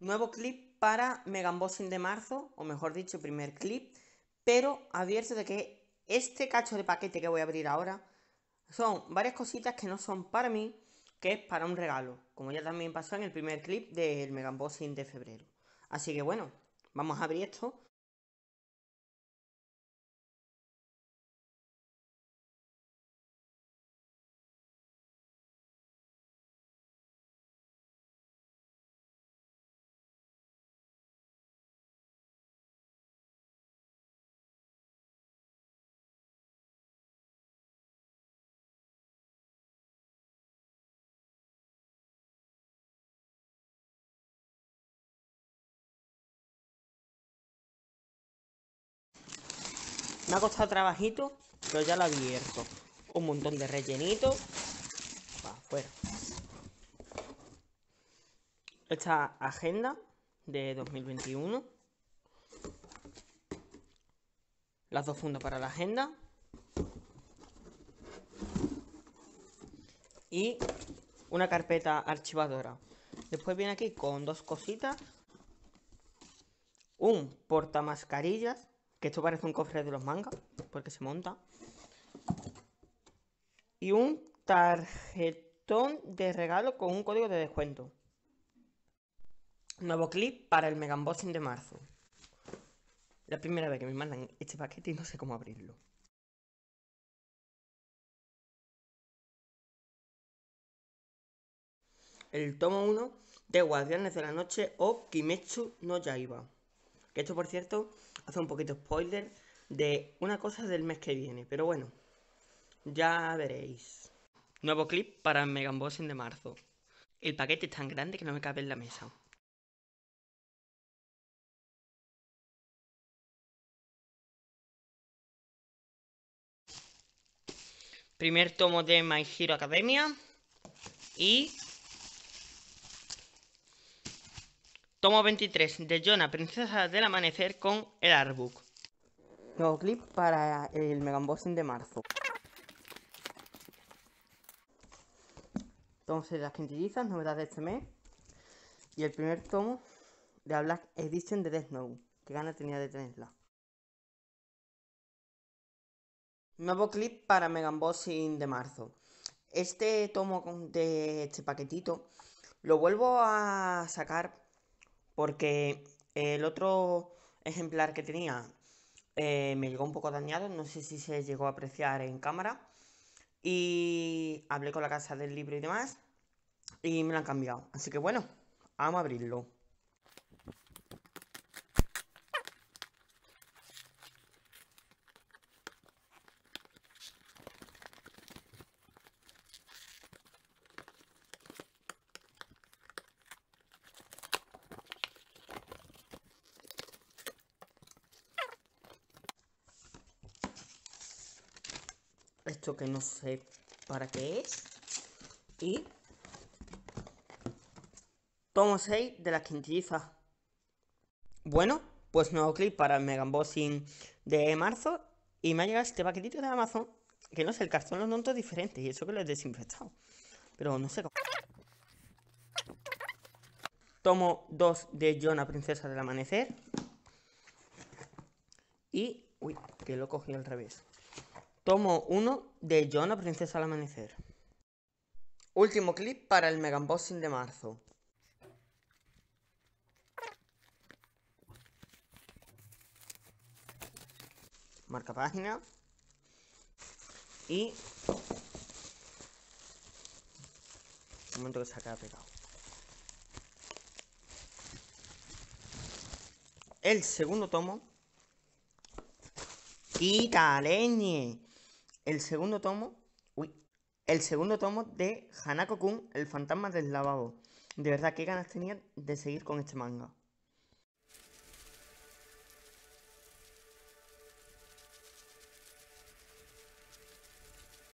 Nuevo clip para Bossing de marzo, o mejor dicho, primer clip, pero advierto de que este cacho de paquete que voy a abrir ahora son varias cositas que no son para mí, que es para un regalo, como ya también pasó en el primer clip del Bossing de febrero. Así que bueno, vamos a abrir esto Me ha costado trabajito, pero ya lo he abierto. Un montón de rellenito. Para Esta agenda de 2021. Las dos fundas para la agenda. Y una carpeta archivadora. Después viene aquí con dos cositas. Un porta mascarillas que esto parece un cofre de los mangas, porque se monta. Y un tarjetón de regalo con un código de descuento. Nuevo clip para el Mega de marzo. La primera vez que me mandan este paquete y no sé cómo abrirlo. El tomo 1 de Guardianes de la Noche o Kimetsu no Yaiba esto, por cierto, hace un poquito spoiler de una cosa del mes que viene. Pero bueno, ya veréis. Nuevo clip para Mega Bossing de marzo. El paquete es tan grande que no me cabe en la mesa. Primer tomo de My Hero Academia. Y Tomo 23 de Jonah, Princesa del Amanecer con el Artbook. Nuevo clip para el Megamboxing de marzo. Entonces, las quintillizas, novedades de este mes. Y el primer tomo de Black Edition de Death Note. Que gana tenía de tenerla. Nuevo clip para Mega Unboxing de marzo. Este tomo de este paquetito lo vuelvo a sacar porque el otro ejemplar que tenía eh, me llegó un poco dañado, no sé si se llegó a apreciar en cámara. Y hablé con la casa del libro y demás, y me lo han cambiado. Así que bueno, vamos a abrirlo. Esto que no sé para qué es. Y... Tomo 6 de las quintillizas. Bueno, pues nuevo clip para el Megan Bossing de marzo. Y me ha llegado este paquetito de Amazon. Que no sé, el cartón lo noto diferente. Y eso que lo he desinfectado. Pero no sé cómo. Tomo 2 de Jonah, Princesa del Amanecer. Y... Uy, que lo cogí al revés. Tomo 1 de Jonah, princesa al amanecer. Último clip para el Mega Unboxing de marzo. Marca página. Y... Un momento que se acaba pegado. El segundo tomo. Y... leñe! el segundo tomo. Uy. El segundo tomo de Hanako Kun, El fantasma del lavabo. De verdad, qué ganas tenía de seguir con este manga.